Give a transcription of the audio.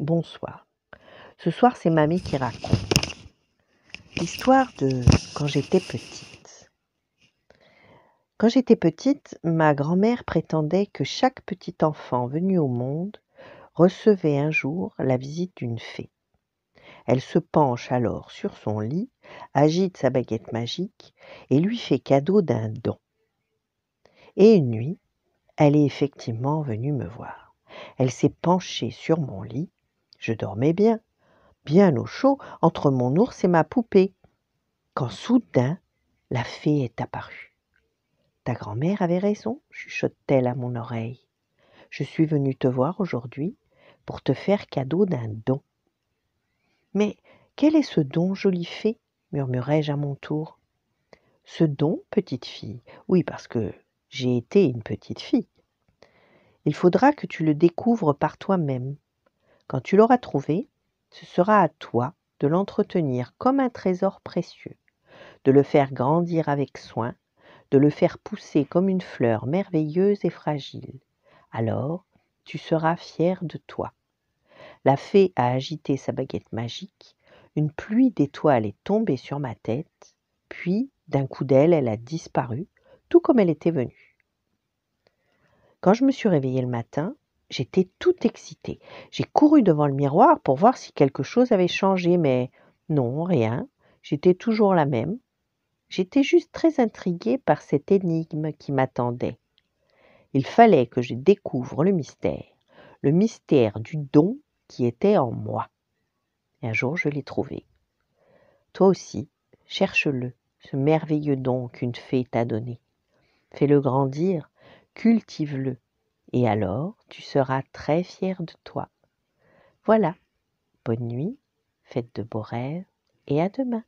Bonsoir. Ce soir, c'est mamie qui raconte l'histoire de quand j'étais petite. Quand j'étais petite, ma grand-mère prétendait que chaque petit enfant venu au monde recevait un jour la visite d'une fée. Elle se penche alors sur son lit, agite sa baguette magique et lui fait cadeau d'un don. Et une nuit, elle est effectivement venue me voir. Elle s'est penchée sur mon lit je dormais bien, bien au chaud, entre mon ours et ma poupée, quand soudain la fée est apparue. Ta grand-mère avait raison, chuchote-t-elle à mon oreille. Je suis venue te voir aujourd'hui pour te faire cadeau d'un don. Mais quel est ce don, jolie fée murmurai-je à mon tour. Ce don, petite fille, oui, parce que j'ai été une petite fille. Il faudra que tu le découvres par toi-même. Quand tu l'auras trouvé, ce sera à toi de l'entretenir comme un trésor précieux, de le faire grandir avec soin, de le faire pousser comme une fleur merveilleuse et fragile. Alors, tu seras fier de toi. La fée a agité sa baguette magique, une pluie d'étoiles est tombée sur ma tête, puis, d'un coup d'aile, elle a disparu, tout comme elle était venue. Quand je me suis réveillée le matin, J'étais tout excitée. J'ai couru devant le miroir pour voir si quelque chose avait changé, mais non, rien. J'étais toujours la même. J'étais juste très intriguée par cette énigme qui m'attendait. Il fallait que je découvre le mystère, le mystère du don qui était en moi. un jour, je l'ai trouvé. Toi aussi, cherche-le, ce merveilleux don qu'une fée t'a donné. Fais-le grandir, cultive-le, et alors, tu seras très fier de toi. Voilà. Bonne nuit, faites de beaux rêves et à demain.